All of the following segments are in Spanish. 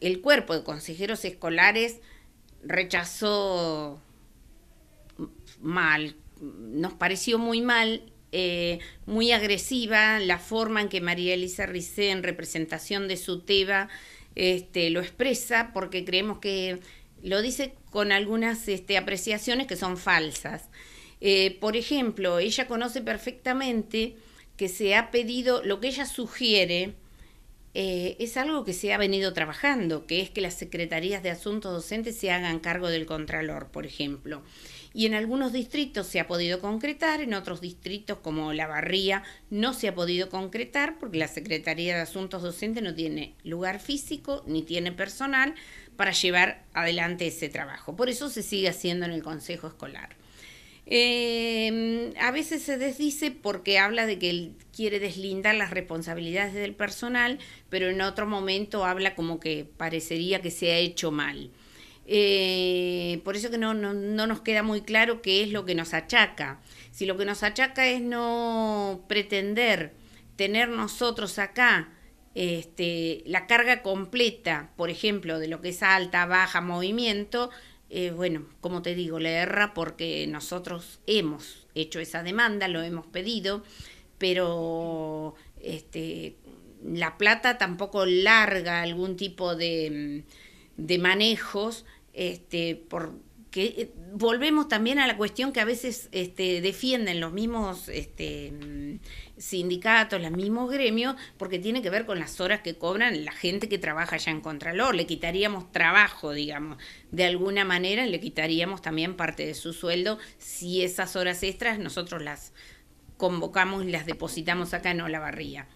el cuerpo de consejeros escolares rechazó mal, nos pareció muy mal, eh, muy agresiva la forma en que María Elisa Ricé, en representación de su teba, este, lo expresa, porque creemos que lo dice con algunas este, apreciaciones que son falsas. Eh, por ejemplo, ella conoce perfectamente que se ha pedido, lo que ella sugiere, eh, es algo que se ha venido trabajando, que es que las secretarías de asuntos docentes se hagan cargo del contralor, por ejemplo. Y en algunos distritos se ha podido concretar, en otros distritos como La Barría no se ha podido concretar porque la Secretaría de Asuntos Docentes no tiene lugar físico ni tiene personal para llevar adelante ese trabajo. Por eso se sigue haciendo en el Consejo Escolar. Eh, a veces se desdice porque habla de que él quiere deslindar las responsabilidades del personal, pero en otro momento habla como que parecería que se ha hecho mal. Eh, por eso que no, no, nos queda muy claro qué es lo que nos achaca. Si lo que nos achaca es no pretender tener nosotros acá este, la carga completa, por ejemplo, de lo que es alta, baja, movimiento, eh, bueno, como te digo, la erra porque nosotros hemos hecho esa demanda, lo hemos pedido, pero este, la plata tampoco larga algún tipo de, mm, de manejos este, por, que eh, volvemos también a la cuestión que a veces este, defienden los mismos este, mm, sindicatos, los mismos gremios, porque tiene que ver con las horas que cobran la gente que trabaja allá en Contralor. Le quitaríamos trabajo, digamos. De alguna manera le quitaríamos también parte de su sueldo si esas horas extras nosotros las convocamos y las depositamos acá en Olavarría.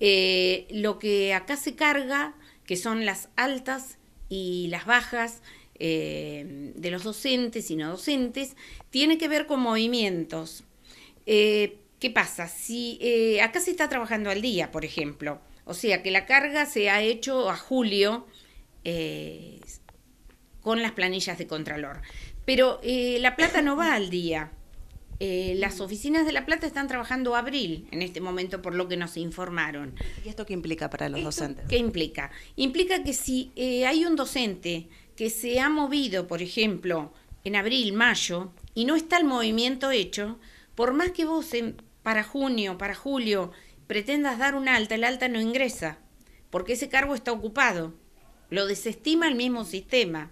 Eh, lo que acá se carga, que son las altas y las bajas, eh, de los docentes y no docentes, tiene que ver con movimientos. Eh, ¿Qué pasa? Si eh, acá se está trabajando al día, por ejemplo, o sea que la carga se ha hecho a julio con las planillas de Contralor, pero la plata no va al día. las mm. oficinas de La Plata están trabajando abril en este momento, por lo que nos informaron. ¿Y esto qué implica para los docentes? ¿Qué implica? Implica que si hay un docente que se ha movido, por ejemplo, en abril, mayo, y no está el movimiento hecho, por más que vos para junio, para julio, pretendas dar un alta, el alta no ingresa, porque ese cargo está ocupado. Lo desestima el mismo sistema.